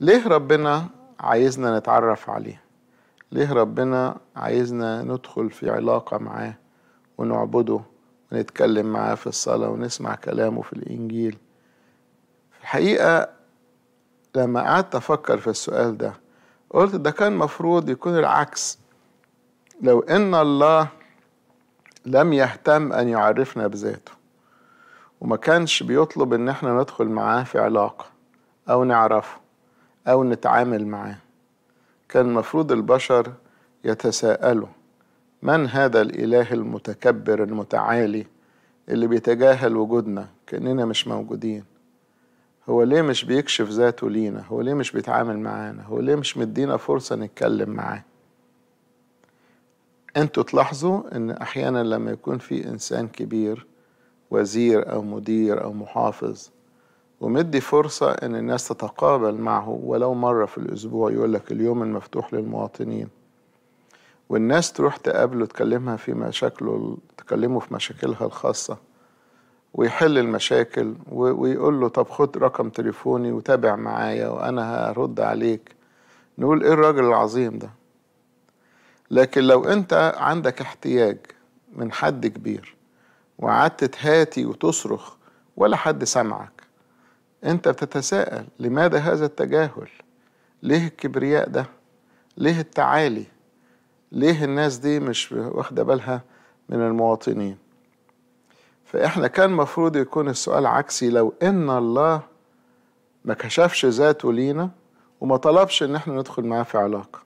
ليه ربنا عايزنا نتعرف عليه ليه ربنا عايزنا ندخل في علاقة معاه ونعبده ونتكلم معاه في الصلاة ونسمع كلامه في الإنجيل في الحقيقة لما قعدت أفكر في السؤال ده قلت ده كان مفروض يكون العكس لو إن الله لم يهتم أن يعرفنا بذاته وما كانش بيطلب إن احنا ندخل معاه في علاقة أو نعرفه أو نتعامل معاه كان المفروض البشر يتساءلوا من هذا الإله المتكبر المتعالي اللي بيتجاهل وجودنا كأننا مش موجودين هو ليه مش بيكشف ذاته لينا هو ليه مش بيتعامل معانا هو ليه مش مدينا فرصة نتكلم معاه انتوا تلاحظوا ان احيانا لما يكون في انسان كبير وزير او مدير او محافظ ومدي فرصة إن الناس تتقابل معه ولو مرة في الأسبوع يقول لك اليوم المفتوح للمواطنين والناس تروح تقابله تكلمها في مشاكله تكلمه في مشاكلها الخاصة ويحل المشاكل ويقول له طب خد رقم تليفوني وتابع معايا وأنا هرد عليك نقول إيه الراجل العظيم ده لكن لو أنت عندك احتياج من حد كبير وقعدت تهاتي وتصرخ ولا حد سمعك انت بتتساءل لماذا هذا التجاهل ليه الكبرياء ده ليه التعالي ليه الناس دي مش واخده بالها من المواطنين فاحنا كان مفروض يكون السؤال عكسي لو ان الله ما كشفش ذاته لينا وما طلبش ان احنا ندخل معاه في علاقه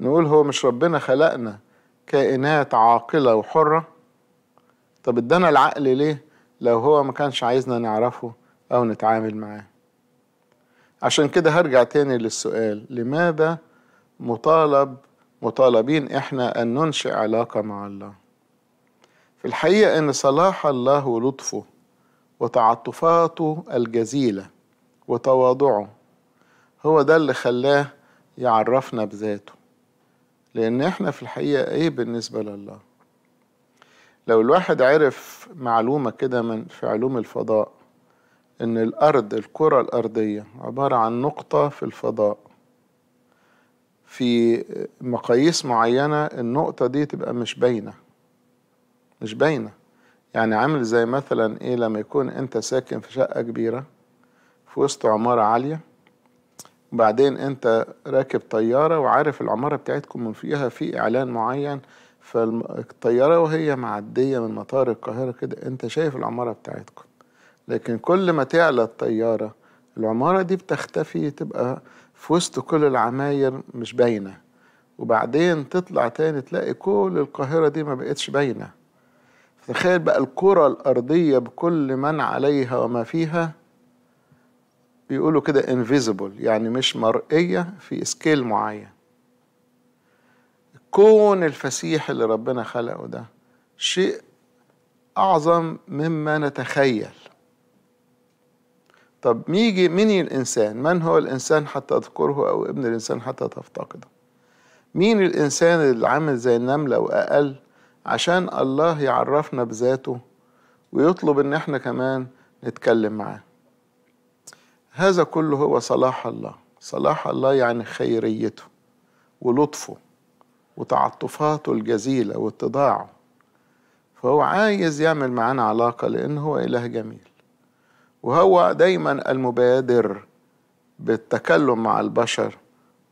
نقول هو مش ربنا خلقنا كائنات عاقله وحره طب ادانا العقل ليه لو هو ما كانش عايزنا نعرفه أو نتعامل معاه عشان كده هرجع تاني للسؤال لماذا مطالب مطالبين إحنا أن ننشئ علاقة مع الله في الحقيقة أن صلاح الله ولطفه وتعاطفاته الجزيلة وتواضعه هو ده اللي خلاه يعرفنا بذاته لأن إحنا في الحقيقة إيه بالنسبة لله لو الواحد عرف معلومة كده من في علوم الفضاء إن الأرض الكرة الأرضية عبارة عن نقطة في الفضاء في مقاييس معينة النقطة دي تبقى مش باينة مش باينة يعني عامل زي مثلا إيه لما يكون أنت ساكن في شقة كبيرة في وسط عمارة عالية وبعدين أنت راكب طيارة وعارف العمارة بتاعتكم من فيها في إعلان معين فالطيارة وهي معدية من مطار القاهرة كده أنت شايف العمارة بتاعتكم لكن كل ما تعلى الطيارة العمارة دي بتختفي تبقى في وسط كل العماير مش باينة وبعدين تطلع تاني تلاقي كل القاهرة دي ما بقتش باينة تخيل بقى الكرة الأرضية بكل من عليها وما فيها بيقولوا كده انفيزبل يعني مش مرئية في سكيل معين الكون الفسيح اللي ربنا خلقه ده شيء أعظم مما نتخيل طب ميجي من الإنسان من هو الإنسان حتى أذكره أو ابن الإنسان حتى تفتقده مين الإنسان اللي عامل زي النملة وأقل عشان الله يعرفنا بذاته ويطلب إن احنا كمان نتكلم معاه هذا كله هو صلاح الله صلاح الله يعني خيريته ولطفه وتعطفاته الجزيلة واتضاعه فهو عايز يعمل معانا علاقة لأن هو إله جميل وهو دايما المبادر بالتكلم مع البشر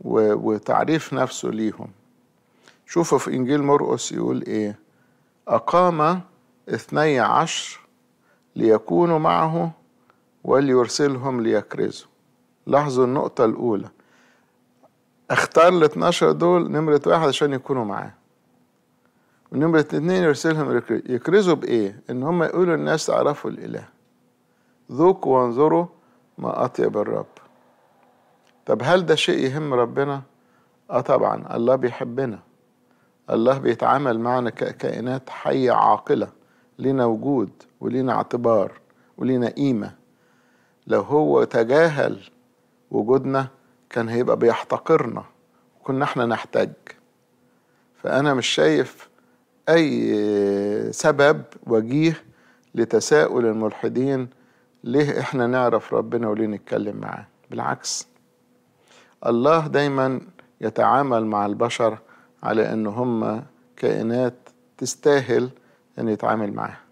وتعريف نفسه ليهم شوفوا في إنجيل مرقس يقول إيه أقام اثني عشر ليكونوا معه وليرسلهم ليكرزوا لاحظوا النقطة الأولى اختار ال 12 دول نمرة واحد عشان يكونوا معاه ونمرة اتنين يرسلهم يكرزوا بإيه؟ إن هم يقولوا الناس تعرفوا الإله ذوقوا وانظروا ما أطيب الرب طب هل ده شيء يهم ربنا؟ آه طبعا الله بيحبنا الله بيتعامل معنا ككائنات حية عاقلة لنا وجود ولينا اعتبار ولينا قيمة لو هو تجاهل وجودنا كان هيبقى بيحتقرنا وكنا احنا نحتاج فأنا مش شايف أي سبب وجيه لتساؤل الملحدين ليه احنا نعرف ربنا وليه نتكلم معاه بالعكس الله دايما يتعامل مع البشر على ان هم كائنات تستاهل ان يتعامل معاها